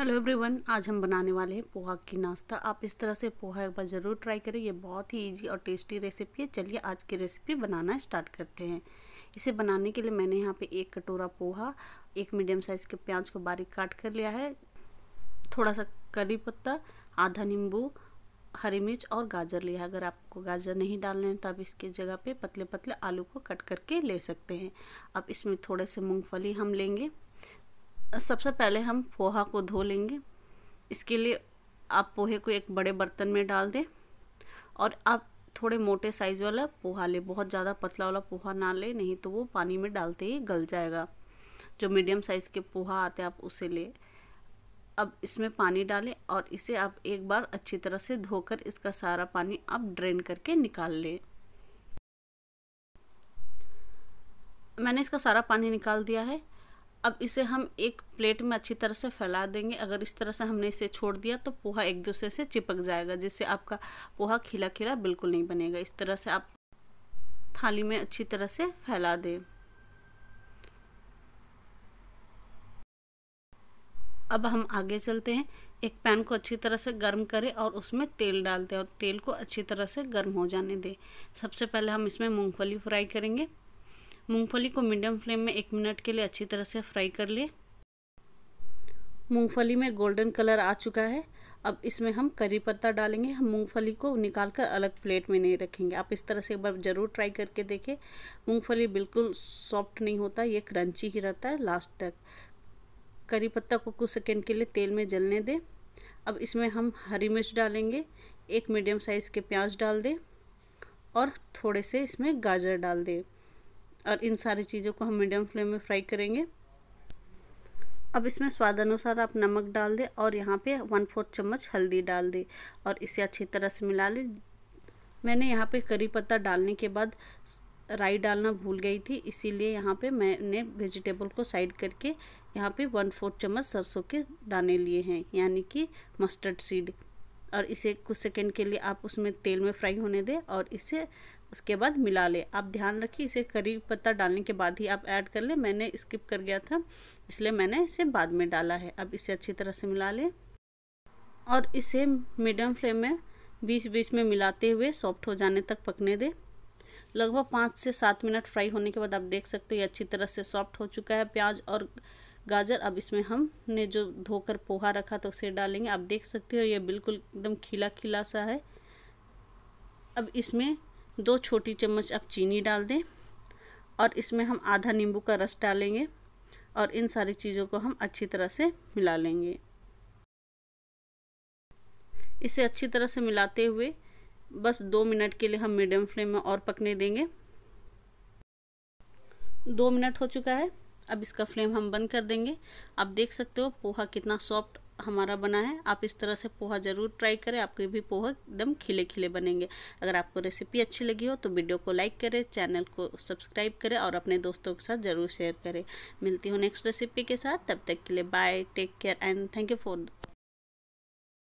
hello everyone आज हम बनाने वाले हैं पोहा की नाश्ता आप इस तरह से पोहा एक बार ज़रूर ट्राई करें ये बहुत ही इजी और टेस्टी रेसिपी है चलिए आज की रेसिपी बनाना स्टार्ट करते हैं इसे बनाने के लिए मैंने यहाँ पे एक कटोरा पोहा एक मीडियम साइज़ के प्याज को बारीक काट कर लिया है थोड़ा सा करी पत्ता आधा नींबू हरी मिर्च और गाजर लिया अगर आपको गाजर नहीं डालने हैं तो आप इसके जगह पे पतले पतले आलू को कट करके ले सकते हैं अब इसमें थोड़े से मूंगफली हम लेंगे सबसे पहले हम पोहा को धो लेंगे इसके लिए आप पोहे को एक बड़े बर्तन में डाल दें और आप थोड़े मोटे साइज़ वाला पोहा लें बहुत ज़्यादा पतला वाला पोहा ना लें नहीं तो वो पानी में डालते ही गल जाएगा जो मीडियम साइज़ के पोहा आते आप उसे ले अब इसमें पानी डालें और इसे आप एक बार अच्छी तरह से धोकर इसका सारा पानी आप ड्रेन करके निकाल लें मैंने इसका सारा पानी निकाल दिया है अब इसे हम एक प्लेट में अच्छी तरह से फैला देंगे अगर इस तरह से हमने इसे छोड़ दिया तो पोहा एक दूसरे से चिपक जाएगा जिससे आपका पोहा खिला खिला बिल्कुल नहीं बनेगा इस तरह से आप थाली में अच्छी तरह से फैला दें अब हम आगे चलते हैं एक पैन को अच्छी तरह से गर्म करें और उसमें तेल डालते हैं और तेल को अच्छी तरह से गर्म हो जाने दें सबसे पहले हम इसमें मूंगफली फ्राई करेंगे मूंगफली को मीडियम फ्लेम में एक मिनट के लिए अच्छी तरह से फ्राई कर लें मूंगफली में गोल्डन कलर आ चुका है अब इसमें हम करी पत्ता डालेंगे हम मूंगफली को निकाल कर अलग प्लेट में नहीं रखेंगे आप इस तरह से एक बार ज़रूर ट्राई करके देखें मूंगफली बिल्कुल सॉफ्ट नहीं होता ये क्रंची ही रहता है लास्ट तक करी पत्ता को कुछ सेकेंड के लिए तेल में जलने दें अब इसमें हम हरी मिर्च डालेंगे एक मीडियम साइज़ के प्याज डाल दें और थोड़े से इसमें गाजर डाल दें और इन सारी चीज़ों को हम मीडियम फ्लेम में फ्राई करेंगे अब इसमें स्वाद अनुसार आप नमक डाल दें और यहाँ पे वन फोर्थ चम्मच हल्दी डाल दें और इसे अच्छी तरह से मिला लें मैंने यहाँ पे करी पत्ता डालने के बाद राई डालना भूल गई थी इसीलिए यहाँ पे मैंने वेजिटेबल को साइड करके यहाँ पे वन फोर्थ चम्मच सरसों के दाने लिए हैं यानी कि मस्टर्ड सीड और इसे कुछ सेकेंड के लिए आप उसमें तेल में फ्राई होने दें और इसे उसके बाद मिला ले आप ध्यान रखिए इसे करी पत्ता डालने के बाद ही आप ऐड कर ले मैंने स्किप कर गया था इसलिए मैंने इसे बाद में डाला है अब इसे अच्छी तरह से मिला लें और इसे मीडियम फ्लेम में बीच बीच में मिलाते हुए सॉफ्ट हो जाने तक पकने दे लगभग पाँच से सात मिनट फ्राई होने के बाद आप देख सकते हो ये अच्छी तरह से सॉफ्ट हो चुका है प्याज और गाजर अब इसमें हमने जो धोकर पोहा रखा था उसे डालेंगे आप देख सकते हो ये बिल्कुल एकदम खिला खिला सा है अब इसमें दो छोटी चम्मच आप चीनी डाल दें और इसमें हम आधा नींबू का रस डालेंगे और इन सारी चीज़ों को हम अच्छी तरह से मिला लेंगे इसे अच्छी तरह से मिलाते हुए बस दो मिनट के लिए हम मीडियम फ्लेम में और पकने देंगे दो मिनट हो चुका है अब इसका फ्लेम हम बंद कर देंगे आप देख सकते हो पोहा कितना सॉफ्ट हमारा बना है आप इस तरह से पोहा ज़रूर ट्राई करें आपके भी पोहा एकदम खिले खिले बनेंगे अगर आपको रेसिपी अच्छी लगी हो तो वीडियो को लाइक करें चैनल को सब्सक्राइब करें और अपने दोस्तों के साथ ज़रूर शेयर करें मिलती हूँ नेक्स्ट रेसिपी के साथ तब तक के लिए bye take care and thank you for